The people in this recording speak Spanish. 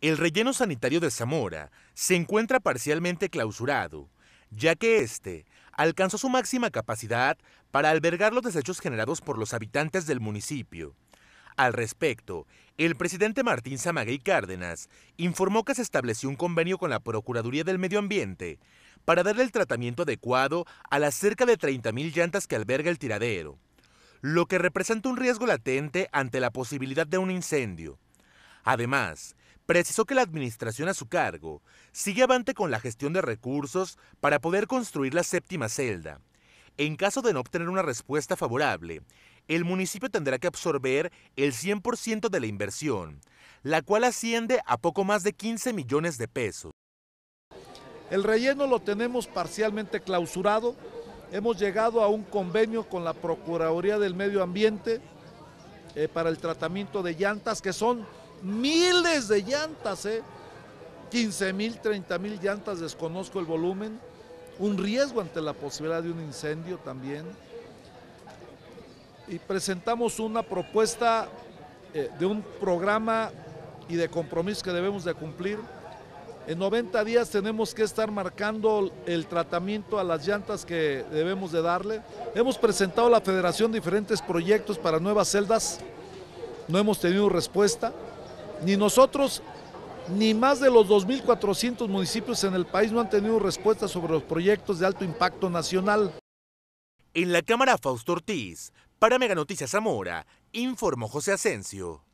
El relleno sanitario de Zamora se encuentra parcialmente clausurado, ya que este alcanzó su máxima capacidad para albergar los desechos generados por los habitantes del municipio. Al respecto, el presidente Martín Samaguey Cárdenas informó que se estableció un convenio con la Procuraduría del Medio Ambiente para darle el tratamiento adecuado a las cerca de 30.000 llantas que alberga el tiradero, lo que representa un riesgo latente ante la posibilidad de un incendio. Además, precisó que la administración a su cargo sigue avante con la gestión de recursos para poder construir la séptima celda. En caso de no obtener una respuesta favorable, el municipio tendrá que absorber el 100% de la inversión, la cual asciende a poco más de 15 millones de pesos. El relleno lo tenemos parcialmente clausurado. Hemos llegado a un convenio con la Procuraduría del Medio Ambiente eh, para el tratamiento de llantas, que son miles de llantas, 15 ¿eh? mil, 30 mil llantas, desconozco el volumen, un riesgo ante la posibilidad de un incendio también. Y presentamos una propuesta eh, de un programa y de compromiso que debemos de cumplir. En 90 días tenemos que estar marcando el tratamiento a las llantas que debemos de darle. Hemos presentado a la federación diferentes proyectos para nuevas celdas, no hemos tenido respuesta. Ni nosotros, ni más de los 2.400 municipios en el país no han tenido respuesta sobre los proyectos de alto impacto nacional. En la Cámara Fausto Ortiz, para Mega Noticias Zamora, informó José Asensio.